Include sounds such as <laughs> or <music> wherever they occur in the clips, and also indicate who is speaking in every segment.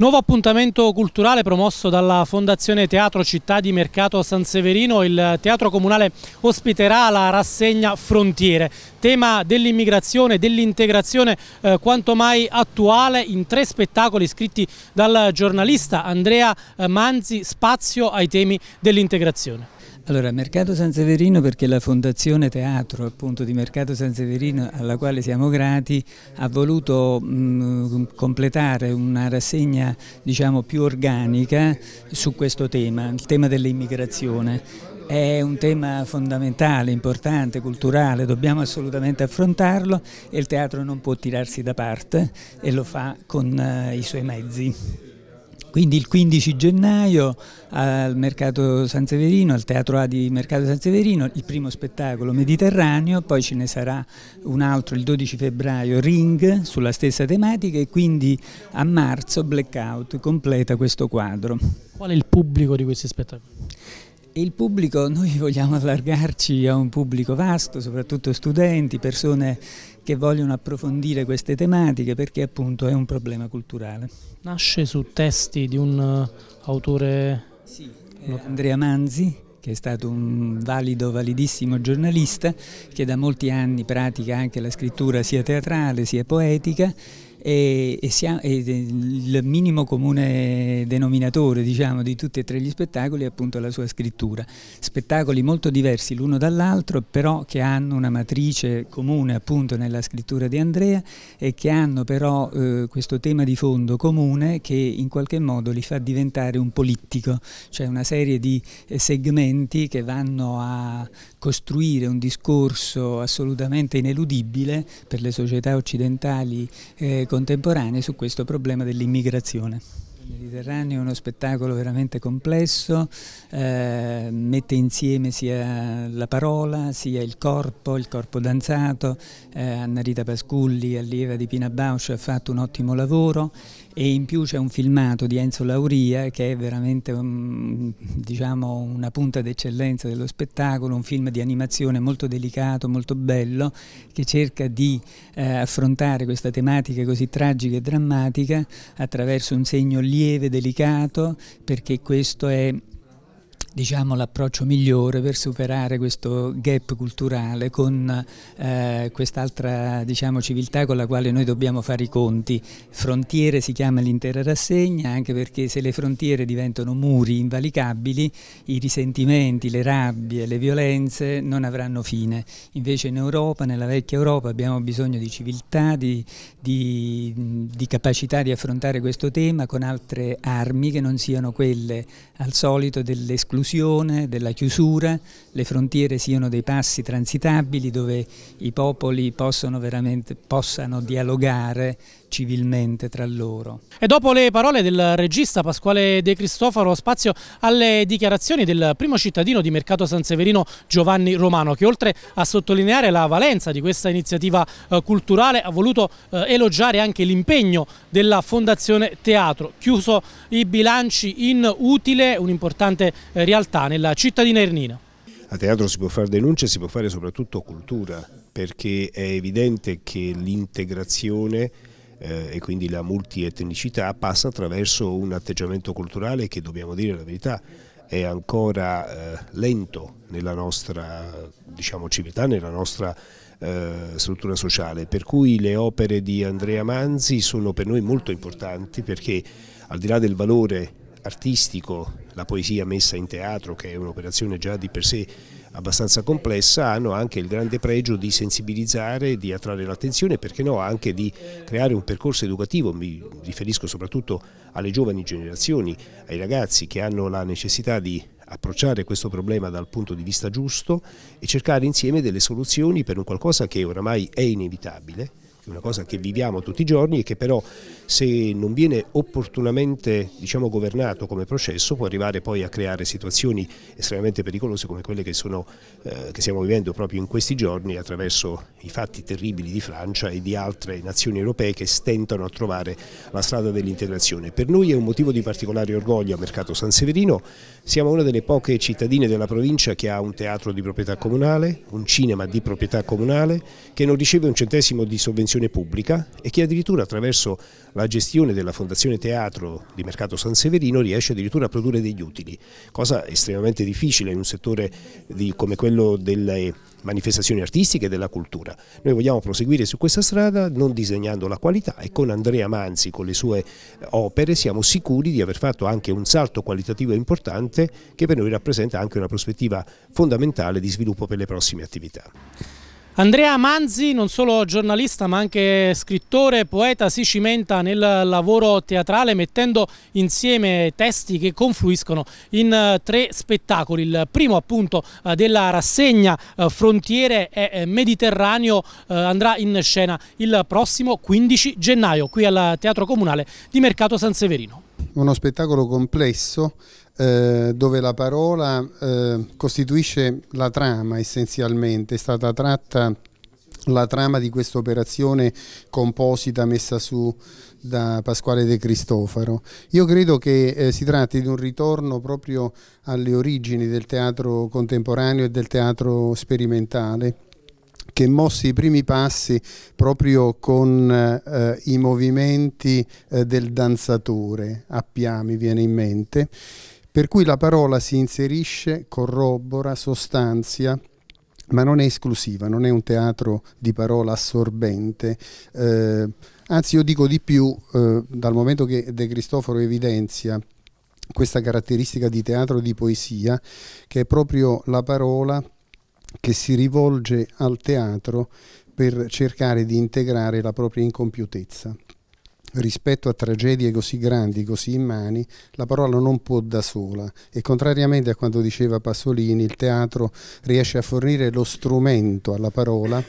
Speaker 1: Nuovo appuntamento culturale promosso dalla Fondazione Teatro Città di Mercato San Severino, il Teatro Comunale ospiterà la rassegna Frontiere, tema dell'immigrazione, dell'integrazione eh, quanto mai attuale in tre spettacoli scritti dal giornalista Andrea eh, Manzi, spazio ai temi dell'integrazione.
Speaker 2: Allora, Mercato San Severino perché la Fondazione Teatro appunto, di Mercato San Severino, alla quale siamo grati, ha voluto mh, mm, completare una rassegna diciamo, più organica su questo tema, il tema dell'immigrazione. È un tema fondamentale, importante, culturale, dobbiamo assolutamente affrontarlo e il teatro non può tirarsi da parte e lo fa con eh, i suoi mezzi. Quindi il 15 gennaio al Mercato San Severino, al Teatro A di Mercato San Severino, il primo spettacolo Mediterraneo, poi ce ne sarà un altro il 12 febbraio Ring sulla stessa tematica e quindi a marzo Blackout completa questo quadro. Qual è il pubblico di questi spettacoli? Il pubblico, <laughs> noi vogliamo allargarci a un pubblico vasto, soprattutto studenti, persone che vogliono approfondire queste tematiche perché appunto è un problema culturale. Nasce su
Speaker 1: testi di un eh, autore...
Speaker 2: Sì, eh, Andrea Manzi, che è stato un valido, validissimo giornalista che da molti anni pratica anche la scrittura sia teatrale sia poetica e, e, siamo, e, il minimo comune denominatore diciamo, di tutti e tre gli spettacoli è appunto la sua scrittura. Spettacoli molto diversi l'uno dall'altro, però che hanno una matrice comune appunto nella scrittura di Andrea e che hanno però eh, questo tema di fondo comune che in qualche modo li fa diventare un polittico, cioè una serie di eh, segmenti che vanno a costruire un discorso assolutamente ineludibile per le società occidentali eh, contemporanei su questo problema dell'immigrazione. Il Mediterraneo è uno spettacolo veramente complesso, eh, mette insieme sia la parola, sia il corpo, il corpo danzato. Eh, Anna Rita Pasculli, allieva di Pina Bausch, ha fatto un ottimo lavoro e in più c'è un filmato di Enzo Lauria che è veramente um, diciamo una punta d'eccellenza dello spettacolo, un film di animazione molto delicato, molto bello che cerca di eh, affrontare questa tematica così tragica e drammatica attraverso un segno lieve, delicato perché questo è diciamo, l'approccio migliore per superare questo gap culturale con eh, quest'altra diciamo, civiltà con la quale noi dobbiamo fare i conti. Frontiere si chiama l'intera rassegna anche perché se le frontiere diventano muri invalicabili i risentimenti, le rabbie, le violenze non avranno fine. Invece in Europa, nella vecchia Europa abbiamo bisogno di civiltà, di, di, di capacità di affrontare questo tema con altre armi che non siano quelle al solito dell'esclusione dell'esclusione, della chiusura, le frontiere siano dei passi transitabili dove i popoli possono veramente, possano dialogare civilmente tra loro.
Speaker 1: E dopo le parole del regista Pasquale De Cristofaro, spazio alle dichiarazioni del primo cittadino di Mercato San Severino Giovanni Romano, che oltre a sottolineare la valenza di questa iniziativa eh, culturale ha voluto eh, elogiare anche l'impegno della Fondazione Teatro, chiuso i bilanci in utile, un'importante eh, realtà nella cittadina Ernina.
Speaker 3: A teatro si può fare denunce, si può fare soprattutto cultura, perché è evidente che l'integrazione eh, e quindi la multietnicità passa attraverso un atteggiamento culturale che dobbiamo dire la verità è ancora eh, lento nella nostra diciamo, civiltà, nella nostra eh, struttura sociale, per cui le opere di Andrea Manzi sono per noi molto importanti perché al di là del valore artistico, la poesia messa in teatro che è un'operazione già di per sé abbastanza complessa hanno anche il grande pregio di sensibilizzare, di attrarre l'attenzione e perché no anche di creare un percorso educativo, mi riferisco soprattutto alle giovani generazioni, ai ragazzi che hanno la necessità di approcciare questo problema dal punto di vista giusto e cercare insieme delle soluzioni per un qualcosa che oramai è inevitabile una cosa che viviamo tutti i giorni e che però se non viene opportunamente diciamo, governato come processo può arrivare poi a creare situazioni estremamente pericolose come quelle che, sono, eh, che stiamo vivendo proprio in questi giorni attraverso i fatti terribili di Francia e di altre nazioni europee che stentano a trovare la strada dell'integrazione. Per noi è un motivo di particolare orgoglio a Mercato San Severino, siamo una delle poche cittadine della provincia che ha un teatro di proprietà comunale, un cinema di proprietà comunale, che non riceve un centesimo di sovvenzione gestione pubblica e che addirittura attraverso la gestione della Fondazione Teatro di Mercato San Severino riesce addirittura a produrre degli utili, cosa estremamente difficile in un settore di, come quello delle manifestazioni artistiche e della cultura. Noi vogliamo proseguire su questa strada non disegnando la qualità e con Andrea Manzi, con le sue opere, siamo sicuri di aver fatto anche un salto qualitativo importante che per noi rappresenta anche una prospettiva fondamentale di sviluppo per le prossime attività.
Speaker 1: Andrea Manzi, non solo giornalista ma anche scrittore, poeta, si cimenta nel lavoro teatrale mettendo insieme testi che confluiscono in eh, tre spettacoli. Il primo appunto eh, della rassegna eh, Frontiere e Mediterraneo andrà in scena il prossimo 15 gennaio qui al Teatro Comunale di Mercato San Severino.
Speaker 4: Uno spettacolo complesso eh, dove la parola eh, costituisce la trama essenzialmente, è stata tratta la trama di questa operazione composita messa su da Pasquale De Cristofaro. Io credo che eh, si tratti di un ritorno proprio alle origini del teatro contemporaneo e del teatro sperimentale che mosse i primi passi proprio con eh, i movimenti eh, del danzatore, a Piami viene in mente, per cui la parola si inserisce, corrobora, sostanzia, ma non è esclusiva, non è un teatro di parola assorbente. Eh, anzi, io dico di più, eh, dal momento che De Cristoforo evidenzia questa caratteristica di teatro di poesia, che è proprio la parola che si rivolge al teatro per cercare di integrare la propria incompiutezza rispetto a tragedie così grandi, così immani, la parola non può da sola e contrariamente a quanto diceva Pasolini, il teatro riesce a fornire lo strumento alla parola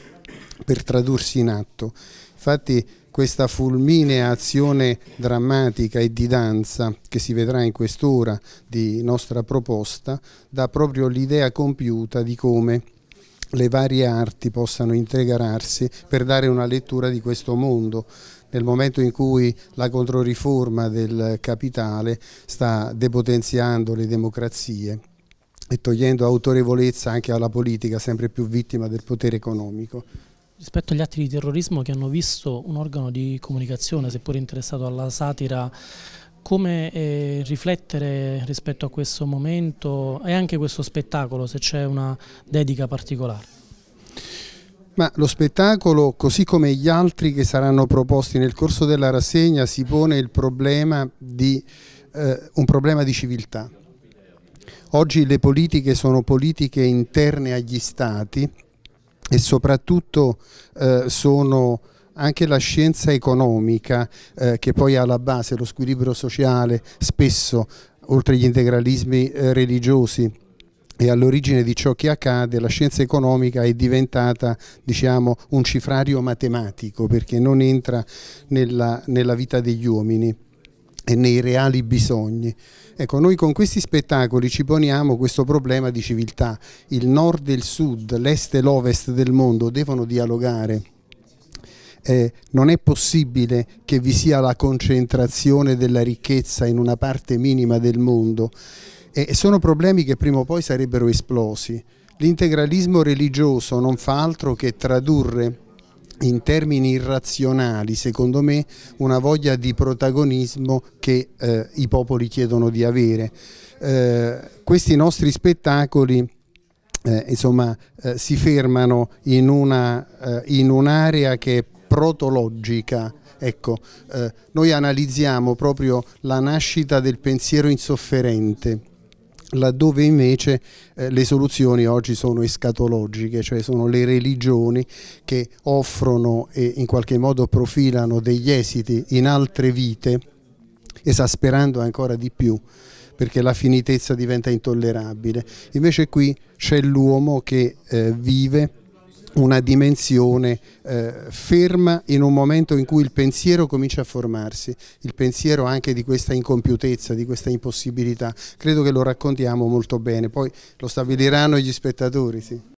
Speaker 4: per tradursi in atto. Infatti questa fulminea azione drammatica e di danza che si vedrà in quest'ora di nostra proposta dà proprio l'idea compiuta di come le varie arti possano integrarsi per dare una lettura di questo mondo nel momento in cui la controriforma del capitale sta depotenziando le democrazie e togliendo autorevolezza anche alla politica, sempre più vittima del potere economico.
Speaker 1: Rispetto agli atti di terrorismo che hanno visto un organo di comunicazione, seppur interessato alla satira, come eh, riflettere rispetto a questo momento e anche questo spettacolo, se c'è una dedica particolare?
Speaker 4: Ma lo spettacolo, così come gli altri che saranno proposti nel corso della rassegna, si pone il problema di, eh, un problema di civiltà. Oggi le politiche sono politiche interne agli Stati e soprattutto eh, sono anche la scienza economica eh, che poi ha alla base lo squilibrio sociale spesso oltre gli integralismi eh, religiosi e all'origine di ciò che accade, la scienza economica è diventata diciamo, un cifrario matematico perché non entra nella, nella vita degli uomini e nei reali bisogni. Ecco, noi con questi spettacoli ci poniamo questo problema di civiltà. Il nord e il sud, l'est e l'ovest del mondo devono dialogare. Eh, non è possibile che vi sia la concentrazione della ricchezza in una parte minima del mondo e sono problemi che prima o poi sarebbero esplosi. L'integralismo religioso non fa altro che tradurre in termini irrazionali, secondo me, una voglia di protagonismo che eh, i popoli chiedono di avere. Eh, questi nostri spettacoli eh, insomma, eh, si fermano eh, in un'area che è protologica, Ecco, eh, noi analizziamo proprio la nascita del pensiero insofferente laddove invece eh, le soluzioni oggi sono escatologiche, cioè sono le religioni che offrono e in qualche modo profilano degli esiti in altre vite, esasperando ancora di più perché la finitezza diventa intollerabile. Invece qui c'è l'uomo che eh, vive una dimensione eh, ferma in un momento in cui il pensiero comincia a formarsi, il pensiero anche di questa incompiutezza, di questa impossibilità. Credo che lo raccontiamo molto bene, poi lo stabiliranno gli spettatori. Sì.